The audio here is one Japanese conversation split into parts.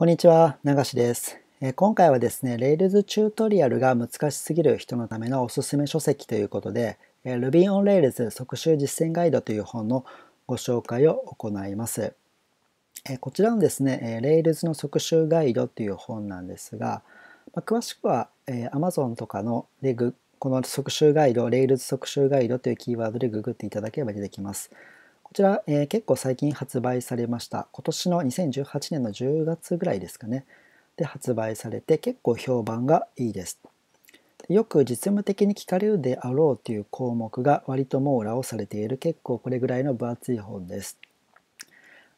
こんにちは、流しです。今回はですね、Rails チュートリアルが難しすぎる人のためのおすすめ書籍ということで、Ruby on Rails 即習実践ガイドという本のご紹介を行います。こちらのですね、Rails の即習ガイドという本なんですが、詳しくは Amazon とかのこの即習ガイド、Rails 即習ガイドというキーワードでググっていただければ出てきます。こちら、えー、結構最近発売されました。今年の2018年の10月ぐらいですかね。で発売されて結構評判がいいです。よく実務的に聞かれるであろうという項目が割と網羅をされている結構これぐらいの分厚い本です。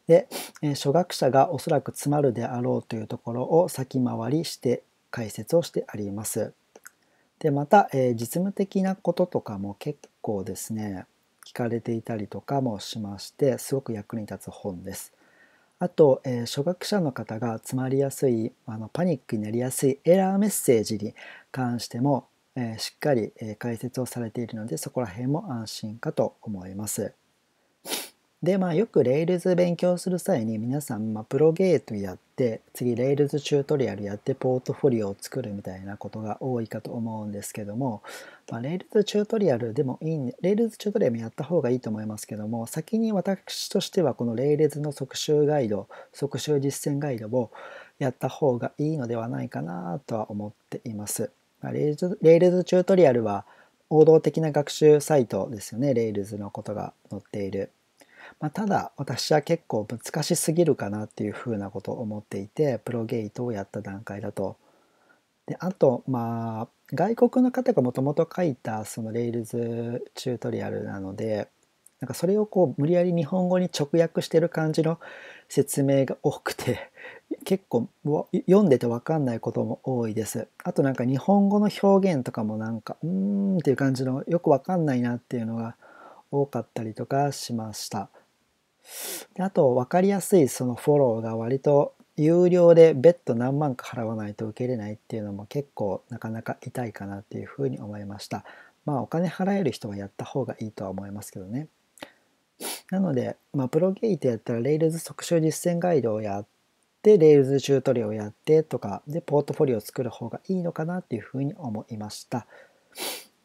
で、えー、初学者がおそらく詰まるであろうというところを先回りして解説をしてあります。でまた、えー、実務的なこととかも結構ですね聞かれていたりとかもしましてすごく役に立つ本です。あと、えー、初学者の方が詰まりやすいあのパニックになりやすいエラーメッセージに関しても、えー、しっかり、えー、解説をされているのでそこら辺も安心かと思います。でまあよくレイルズ勉強する際に皆さん、まあ、プロゲートやっって次レ a ルズチュートリアルやってポートフォリオを作るみたいなことが多いかと思うんですけども、まあ、r a i チュートリアルでもいい、レイルズチュートリアルもやった方がいいと思いますけども先に私としてはこのレイルズの即習ガイド即習実践ガイドをやった方がいいのではないかなとは思っています。まあ、ズレ i ルズチュートリアルは王道的な学習サイトですよね Rails のことが載っている。まあ、ただ私は結構難しすぎるかなっていうふうなことを思っていてプロゲートをやった段階だと。であとまあ外国の方がもともと書いたそのレイルズチュートリアルなのでなんかそれをこう無理やり日本語に直訳してる感じの説明が多くて 結構読んでて分かんないことも多いです。あとなんか日本語の表現とかもなんかうーんっていう感じのよく分かんないなっていうのが多かったりとかしました。であと分かりやすいそのフォローが割と有料で別途何万か払わないと受けれないっていうのも結構なかなか痛いかなっていうふうに思いましたまあお金払える人はやった方がいいとは思いますけどねなので、まあ、プロゲイトやったらレイルズ s 特集実践ガイドをやってレイルズチュートリオをやってとかでポートフォリオを作る方がいいのかなっていうふうに思いました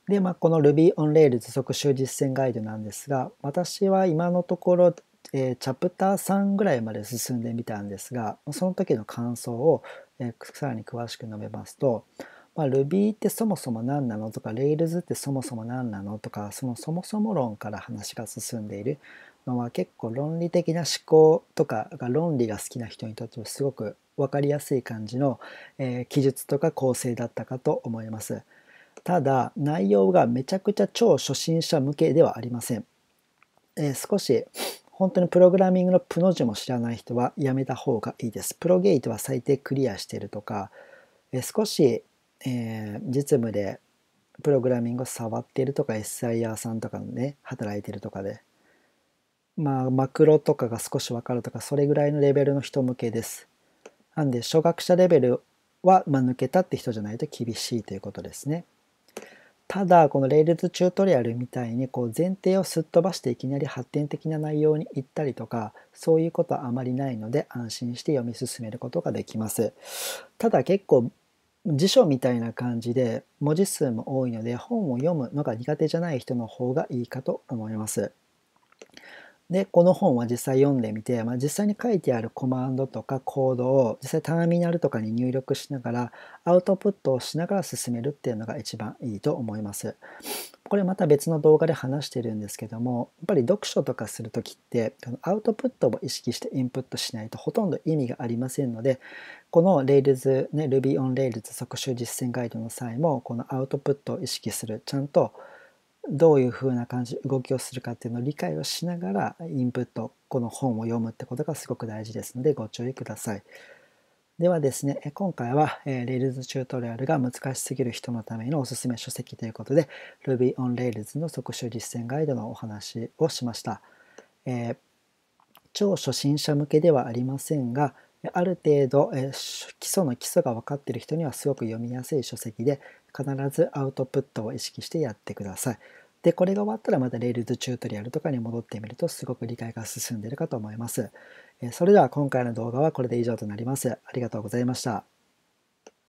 で、まあ、この Ruby on Rails 即習実践ガイドなんですが、私は今のところえー、チャプター3ぐらいまで進んでみたんですがその時の感想を、えー、さらに詳しく述べますと、まあ、Ruby ってそもそも何なのとか Rails ってそもそも何なのとかそのそもそも論から話が進んでいるのは結構論理的な思考とかが論理が好きな人にとってもすごく分かりやすい感じの、えー、記述とか構成だったかと思います。ただ内容がめちゃくちゃ超初心者向けではありません。えー、少し本当にプログラミングのプの字も知らない人はやめた方がいいです。プロゲートは最低クリアしてるとか、え少し、えー、実務でプログラミングを触ってるとか SIR さんとかのね働いてるとかでまあマクロとかが少し分かるとかそれぐらいのレベルの人向けです。なんで初学者レベルは、まあ、抜けたって人じゃないと厳しいということですね。ただこの Rails チュートリアルみたいにこう前提をすっ飛ばしていきなり発展的な内容に行ったりとかそういうことはあまりないので安心して読み進めることができますただ結構辞書みたいな感じで文字数も多いので本を読むのが苦手じゃない人の方がいいかと思いますで、この本は実際読んでみて、まあ、実際に書いてあるコマンドとかコードを実際ターミナルとかに入力しながらアウトプットをしながら進めるっていうのが一番いいと思います。これまた別の動画で話してるんですけども、やっぱり読書とかする時って、アウトプットを意識してインプットしないとほとんど意味がありませんので、この Rails、ね、Ruby on Rails 即習実践ガイドの際も、このアウトプットを意識する、ちゃんとどういうふうな感じ動きをするかっていうのを理解をしながらインプットこの本を読むってことがすごく大事ですのでご注意ください。ではですね、今回は Rails チュートリアルが難しすぎる人のためのおすすめ書籍ということで Ruby on Rails の即習実践ガイドのお話をしました。えー、超初心者向けではありませんが、ある程度、え基礎の基礎が分かっている人にはすごく読みやすい書籍で必ずアウトプットを意識してやってください。で、これが終わったらまたレールズチュートリアルとかに戻ってみるとすごく理解が進んでいるかと思います。えそれでは今回の動画はこれで以上となります。ありがとうございました。